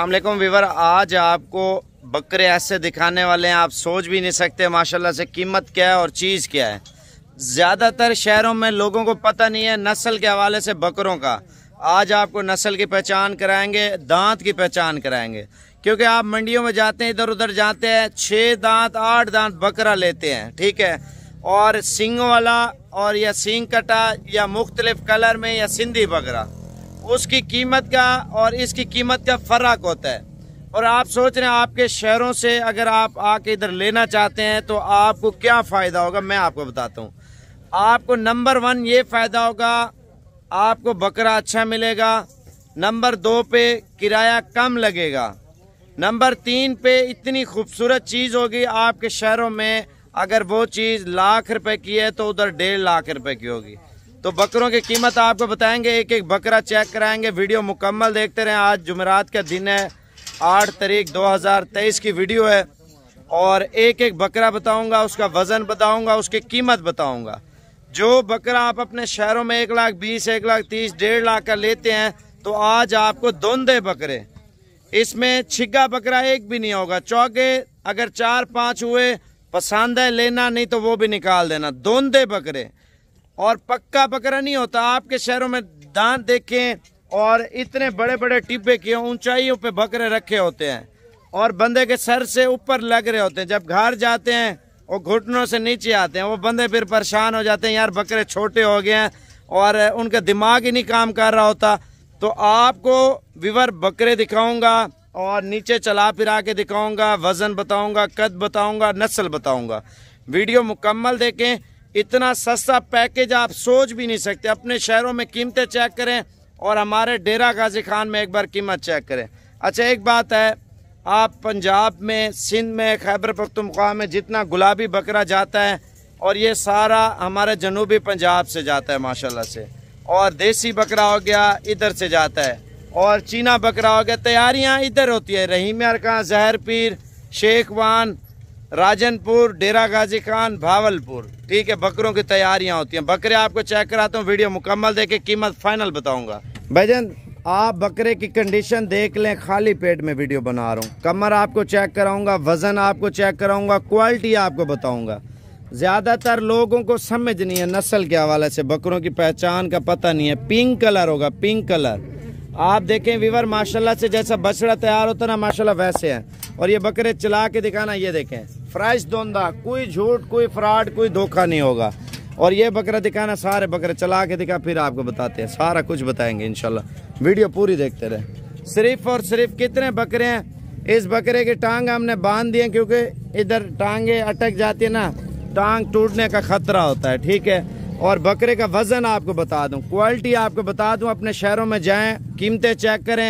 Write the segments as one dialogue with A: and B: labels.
A: अल्लाम वीवर आज आपको बकरे ऐसे दिखाने वाले हैं आप सोच भी नहीं सकते माशाल्लाह से कीमत क्या है और चीज़ क्या है ज़्यादातर शहरों में लोगों को पता नहीं है नस्ल के हवाले से बकरों का आज आपको नस्ल की पहचान कराएंगे दांत की पहचान कराएंगे क्योंकि आप मंडियों में जाते हैं इधर उधर जाते हैं छः दांत आठ दांत बकरा लेते हैं ठीक है और सिंग वाला और या सींग कटा या मुख्तलिफ कलर में या सिंधी बकरा उसकी कीमत का और इसकी कीमत का फ़र्क होता है और आप सोच रहे हैं आपके शहरों से अगर आप आके इधर लेना चाहते हैं तो आपको क्या फ़ायदा होगा मैं आपको बताता हूँ आपको नंबर वन ये फ़ायदा होगा आपको बकरा अच्छा मिलेगा नंबर दो पे किराया कम लगेगा नंबर तीन पे इतनी खूबसूरत चीज़ होगी आपके शहरों में अगर वो चीज़ लाख रुपए की है तो उधर डेढ़ लाख रुपए की होगी तो बकरों की कीमत आपको बताएंगे एक एक बकरा चेक कराएंगे वीडियो मुकम्मल देखते रहें आज जुमेरात का दिन है आठ तारीख 2023 की वीडियो है और एक एक बकरा बताऊंगा उसका वज़न बताऊंगा उसकी कीमत बताऊंगा जो बकरा आप अपने शहरों में एक लाख बीस एक लाख तीस डेढ़ लाख का लेते हैं तो आज आपको दोंदे बकरे इसमें छिग्गा बकरा एक भी नहीं होगा चौके अगर चार पाँच हुए पसंद है लेना नहीं तो वो भी निकाल देना दोंदे बकरे और पक्का बकरा नहीं होता आपके शहरों में दांत देखें और इतने बड़े बड़े टिब्बे के ऊंचाइयों पे बकरे रखे होते हैं और बंदे के सर से ऊपर लग रहे होते हैं जब घर जाते हैं वो घुटनों से नीचे आते हैं वो बंदे फिर परेशान हो जाते हैं यार बकरे छोटे हो गए हैं और उनका दिमाग ही नहीं काम कर रहा होता तो आपको विवर बकरे दिखाऊंगा और नीचे चला फिरा के दिखाऊंगा वज़न बताऊंगा कद बताऊंगा नस्ल बताऊंगा वीडियो मुकम्मल देखें इतना सस्ता पैकेज आप सोच भी नहीं सकते अपने शहरों में कीमतें चेक करें और हमारे डेरा गाजी खान में एक बार कीमत चेक करें अच्छा एक बात है आप पंजाब में सिंध में खैबर पख्तनख्वा में जितना गुलाबी बकरा जाता है और ये सारा हमारे जनूबी पंजाब से जाता है माशाल्लाह से और देसी बकरा हो गया इधर से जाता है और चीना बकरा हो गया तैयारियाँ इधर होती है रहीम अरकान जहर पीर शेखवान राजनपुर डेरा गाजी खान भावलपुर ठीक है बकरों की तैयारियां होती हैं बकरे आपको चेक कराता हूँ वीडियो मुकम्मल देखे कीमत फाइनल बताऊंगा भैजन आप बकरे की कंडीशन देख लें खाली पेट में वीडियो बना रहा हूँ कमर आपको चेक कराऊंगा वजन आपको चेक कराऊंगा क्वालिटी आपको बताऊंगा ज़्यादातर लोगों को समझ नहीं है नस्ल के हवाले से बकरों की पहचान का पता नहीं है पिंक कलर होगा पिंक कलर आप देखें विवर माशाल्लाह से जैसा बछड़ा तैयार होता ना माशाल्लाह वैसे है और ये बकरे चला के दिखाना ये देखें फ्रेश धोंदा कोई झूठ कोई फ्रॉड कोई धोखा नहीं होगा और ये बकरा दिखाना सारे बकरे चला के दिखा फिर आपको बताते हैं सारा कुछ बताएंगे इनशाला वीडियो पूरी देखते रहे सिर्फ और सिर्फ कितने बकरे हैं इस बकरे की टांग हमने बांध दिए क्योंकि इधर टांगे अटक जाती है ना टांग टूटने का खतरा होता है ठीक है और बकरे का वजन आपको बता दूं क्वालिटी आपको बता दूं अपने शहरों में जाएं कीमतें चेक करें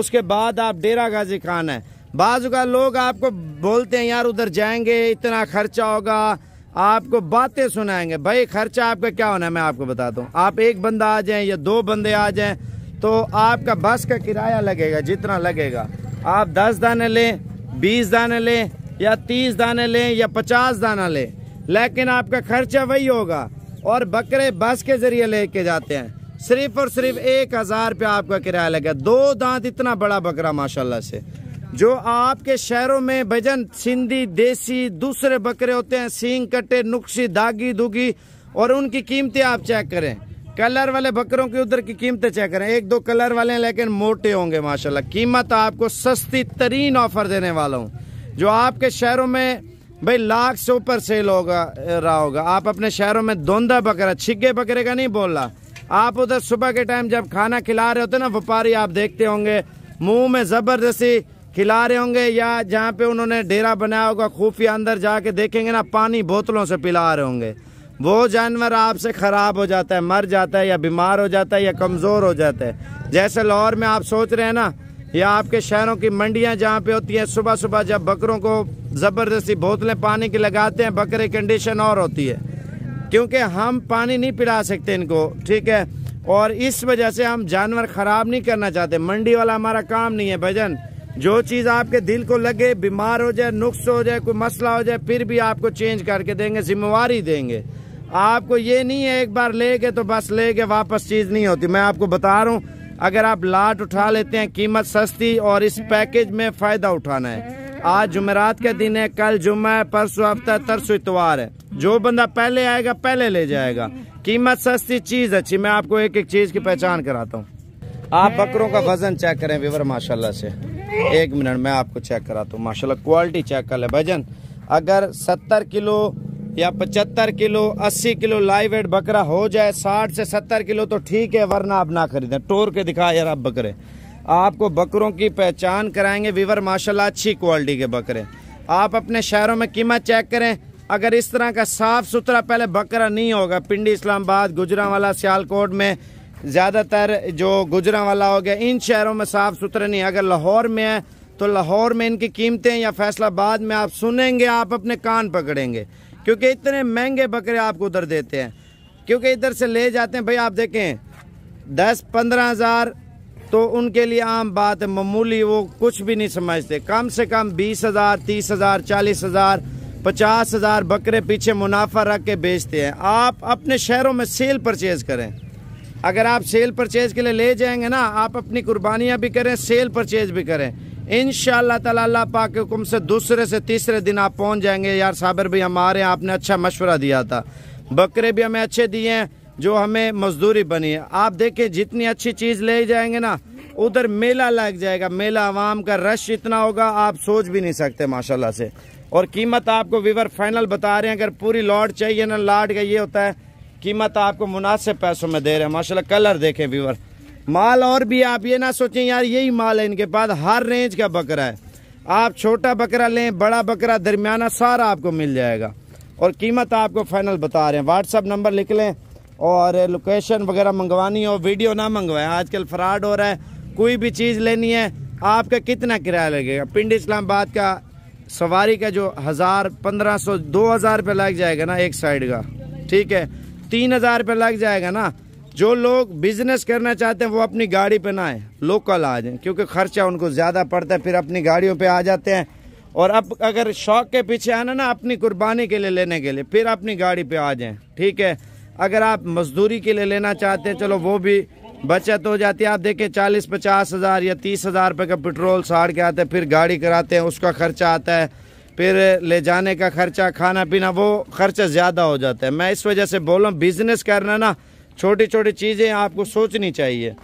A: उसके बाद आप डेरा गाजी खान है का लोग आपको बोलते हैं यार उधर जाएंगे इतना खर्चा होगा आपको बातें सुनाएंगे भाई खर्चा आपका क्या होना है मैं आपको बताता हूँ आप एक बंदा आ जाए या दो बंदे आ जाए तो आपका बस का किराया लगेगा जितना लगेगा आप दस दाने लें बीस दाने लें या तीस दाने लें या पचास दाना लें लेकिन आपका खर्चा वही होगा और बकरे बस के जरिए लेके जाते हैं सिर्फ और सिर्फ एक हज़ार रुपया आपका किराया लगेगा दो दांत इतना बड़ा बकरा माशाल्लाह से जो आपके शहरों में भजन सिंधी देसी दूसरे बकरे होते हैं सींग कटे नुक्सी दागी दुगी और उनकी कीमतें आप चेक करें कलर वाले बकरों की उधर की कीमतें चेक करें एक दो कलर वाले हैं लेकिन मोटे होंगे माशाल्लाह कीमत आपको सस्ती तरीन ऑफर देने वाला हूँ जो आपके शहरों में भाई लाख से ऊपर सेल होगा रहा होगा आप अपने शहरों में धोंदा बकरा छिगे बकरे का नहीं बोल रहा आप उधर सुबह के टाइम जब खाना खिला रहे होते ना व्यापारी आप देखते होंगे मुंह में जबरदस्ती खिला रहे होंगे या जहाँ पे उन्होंने डेरा बनाया होगा खुफिया अंदर जाके देखेंगे ना पानी बोतलों से पिला रहे होंगे वो जानवर आपसे ख़राब हो जाता है मर जाता है या बीमार हो जाता है या कमज़ोर हो जाता है जैसे लाहौर में आप सोच रहे हैं ना या आपके शहरों की मंडियाँ जहाँ पे होती हैं सुबह सुबह जब बकरों को ज़बरदस्ती बोतलें पानी की लगाते हैं बकरे कंडीशन और होती है क्योंकि हम पानी नहीं पिला सकते इनको ठीक है और इस वजह से हम जानवर ख़राब नहीं करना चाहते मंडी वाला हमारा काम नहीं है भजन जो चीज आपके दिल को लगे बीमार हो जाए नुक्स हो जाए कोई मसला हो जाए फिर भी आपको चेंज करके देंगे जिम्मेवारी देंगे आपको ये नहीं है एक बार ले गए तो बस ले गए वापस चीज नहीं होती मैं आपको बता रहा हूँ अगर आप लाट उठा लेते हैं कीमत सस्ती और इस पैकेज में फायदा उठाना है आज जुमेरात का दिन है कल जुम्मा है परसों हफ्ता तरसो इतवार है जो बंदा पहले आएगा पहले ले जाएगा कीमत सस्ती चीज अच्छी मैं आपको एक एक चीज की पहचान कराता हूँ आप बकरों का वजन चेक करें विवर माशाल्लाह से एक मिनट मैं आपको चेक कराता हूँ माशाल्लाह क्वालिटी चेक कर ले भजन अगर सत्तर किलो या पचहत्तर किलो अस्सी किलो लाइव वेट बकरा हो जाए साठ से सत्तर किलो तो ठीक है वरना आप ना खरीदें टोर के दिखा यार आप बकरे आपको बकरों की पहचान कराएंगे वीवर माशाला अच्छी क्वालिटी के बकरे आप अपने शहरों में कीमत चेक करें अगर इस तरह का साफ सुथरा पहले बकरा नहीं होगा पिंडी इस्लामाबाद गुजरावाला सियालकोट में ज़्यादातर जो गुजरा वाला हो गया इन शहरों में साफ़ सुथरे नहीं अगर लाहौर में है तो लाहौर में इनकी कीमतें या फैसलाबाद में आप सुनेंगे आप अपने कान पकड़ेंगे क्योंकि इतने महंगे बकरे आपको उधर देते हैं क्योंकि इधर से ले जाते हैं भाई आप देखें दस पंद्रह हज़ार तो उनके लिए आम बात है मामूली वो कुछ भी नहीं समझते कम से कम बीस हज़ार तीस हज़ार चालीस हज़ार पचास हज़ार बकरे पीछे मुनाफा रख के बेचते हैं आप अपने शहरों में सेल परचेज़ करें अगर आप सेल परचेज के लिए ले जाएंगे ना आप अपनी कुर्बानियाँ भी करें सेल परचेज भी करें इन ताला पाक के हुक्म से दूसरे से तीसरे दिन आप पहुँच जाएंगे यार साबर भी हैं आपने अच्छा मशवरा दिया था बकरे भी हमें अच्छे दिए हैं जो हमें मजदूरी बनी है आप देखें जितनी अच्छी चीज़ ले जाएंगे ना उधर मेला लग जाएगा मेला आवाम का रश इतना होगा आप सोच भी नहीं सकते माशाल्लाह से और कीमत आपको वीवर फाइनल बता रहे हैं अगर पूरी लॉट चाहिए ना लाट का ये होता है कीमत आपको मुनासिब पैसों में दे रहे हैं माशाल्लाह कलर देखें व्यूवर माल और भी आप ये ना सोचें यार यही माल है इनके पास हर रेंज का बकरा है आप छोटा बकरा लें बड़ा बकरा दरमियाना सारा आपको मिल जाएगा और कीमत आपको फाइनल बता रहे हैं व्हाट्सअप नंबर लिख लें और लोकेशन वगैरह मंगवानी हो वीडियो ना मंगवाएं आजकल फ्रॉड हो रहा है कोई भी चीज़ लेनी है आपका कितना किराया लगेगा पिंड इस्लामाबाद का सवारी का जो हज़ार पंद्रह सौ दो हज़ार रुपये लग जाएगा ना एक साइड का ठीक है तीन हज़ार रुपये लग जाएगा ना जो लोग बिजनेस करना चाहते हैं वो अपनी गाड़ी पे ना आए लोकल आ जाए क्योंकि खर्चा उनको ज़्यादा पड़ता है फिर अपनी गाड़ियों पे आ जाते हैं और अब अगर शौक के पीछे आना ना अपनी कुर्बानी के लिए लेने के लिए फिर अपनी गाड़ी पे आ जाए ठीक है अगर आप मजदूरी के लिए लेना चाहते हैं चलो वो भी बचत हो जाती है आप देखें चालीस पचास हज़ार या तीस हज़ार रुपये का पेट्रोल साड़ के आते हैं फिर गाड़ी कराते हैं उसका खर्चा आता है फिर ले जाने का खर्चा खाना पीना वो खर्चा ज़्यादा हो जाता है मैं इस वजह से बोल रहा हूँ बिज़नेस करना ना छोटी छोटी चीज़ें आपको सोचनी चाहिए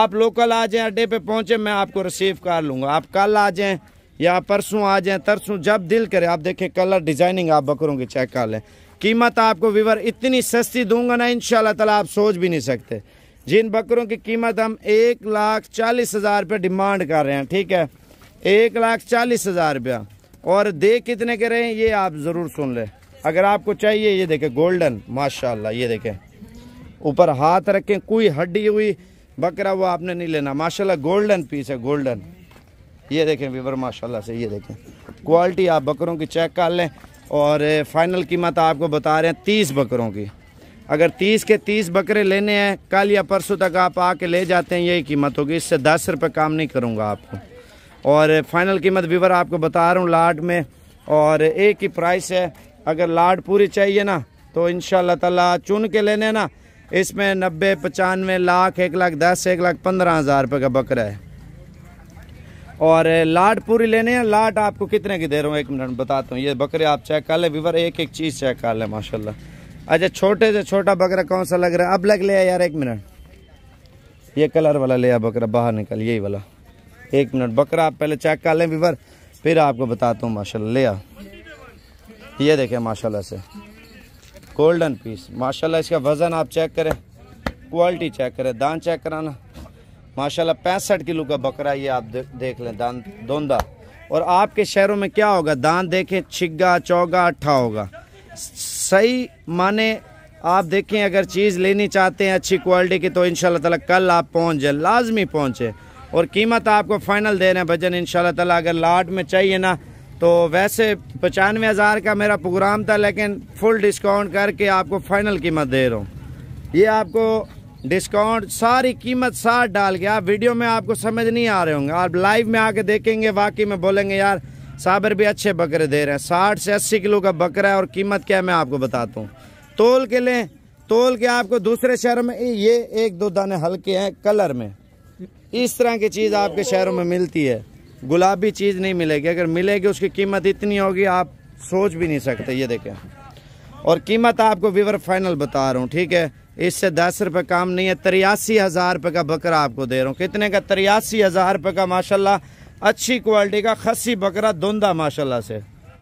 A: आप लोकल आ जाएँ अड्डे पे पहुँचे मैं आपको रिसीव कर लूँगा आप कल आ जाएँ या परसों आ जाएँ तरसों जब दिल करे आप देखें कलर डिज़ाइनिंग आप बकरों की चेक कर लें कीमत आपको विवर इतनी सस्ती दूंगा ना इन ताला आप सोच भी नहीं सकते जिन बकरों की कीमत हम एक लाख चालीस हज़ार रुपये डिमांड कर रहे हैं ठीक है एक लाख चालीस हज़ार रुपया और दे कितने के रहे हैं ये आप ज़रूर सुन लें अगर आपको चाहिए ये देखें गोल्डन माशाल्लाह ये देखें ऊपर हाथ रखें कोई हड्डी हुई बकरा वो आपने नहीं लेना माशाल्लाह गोल्डन पीस है गोल्डन ये देखें विवर माशाल्लाह से ये देखें क्वालिटी आप बकरों की चेक कर लें और फाइनल कीमत आपको बता रहे हैं तीस बकरों की अगर तीस के तीस बकरे लेने हैं कल या परसों तक आप आके ले जाते हैं यही कीमत होगी इससे दस रुपये काम नहीं करूँगा आपको और फाइनल कीमत विवर आपको बता रहा हूँ लाट में और एक ही प्राइस है अगर लाट पूरी चाहिए ना तो इन ताला चुन के लेने ना इसमें नब्बे पचानवे लाख एक लाख दस एक लाख पंद्रह हज़ार रुपये का बकरा है और लाट पूरी लेने हैं लाट आपको कितने की दे रहा हूँ एक मिनट बताता हूँ ये बकरे आप चेक कर लें विवर एक एक चीज़ चेक कर लें माशा अच्छा छोटे से छोटा बकरा कौन सा लग रहा है अब लग लिया यार एक मिनट ये कलर वाला लिया बकरा बाहर निकल यही वाला एक मिनट बकरा आप पहले चेक कर लें वीवर फिर आपको बताता हूँ माशाल्लाह ले आ ये देखें माशाल्लाह से गोल्डन पीस माशाल्लाह इसका वज़न आप चेक करें क्वालिटी चेक करें दान चेक कराना माशाल्लाह पैंसठ किलो का बकरा ये आप देख लें दान दोंदा और आपके शहरों में क्या होगा दान देखें छिग्गा चौगा अट्ठा होगा सही माने आप देखें अगर चीज़ लेनी चाहते हैं अच्छी क्वालिटी की तो इन शल कल आप पहुँच जाए लाजमी पहुँचें और कीमत आपको फाइनल दे रहे हैं भजन इन ताला अगर लाट में चाहिए ना तो वैसे पचानवे हज़ार का मेरा प्रोग्राम था लेकिन फुल डिस्काउंट करके आपको फाइनल कीमत दे रहा हूँ ये आपको डिस्काउंट सारी कीमत साथ डाल के आप वीडियो में आपको समझ नहीं आ रहे होंगे आप लाइव में आके देखेंगे वाकई में बोलेंगे यार साबर भी अच्छे बकरे दे रहे हैं साठ से अस्सी किलो का बकरा है और कीमत क्या है मैं आपको बताता हूँ तोल के लें तोल के आपको दूसरे शहर में ये एक दो दाने हल्के हैं कलर में इस तरह की चीज़ आपके शहरों में मिलती है गुलाबी चीज़ नहीं मिलेगी अगर मिलेगी उसकी कीमत इतनी होगी आप सोच भी नहीं सकते ये देखें और कीमत आपको विवर फाइनल बता रहा हूँ ठीक है इससे दस रुपये काम नहीं है तिरयासी हज़ार रुपये का बकरा आपको दे रहा हूँ कितने का तिरयासी हज़ार रुपये का माशाल्लाह अच्छी क्वालिटी का खसी बकरा धुंधा माशाल्लाह से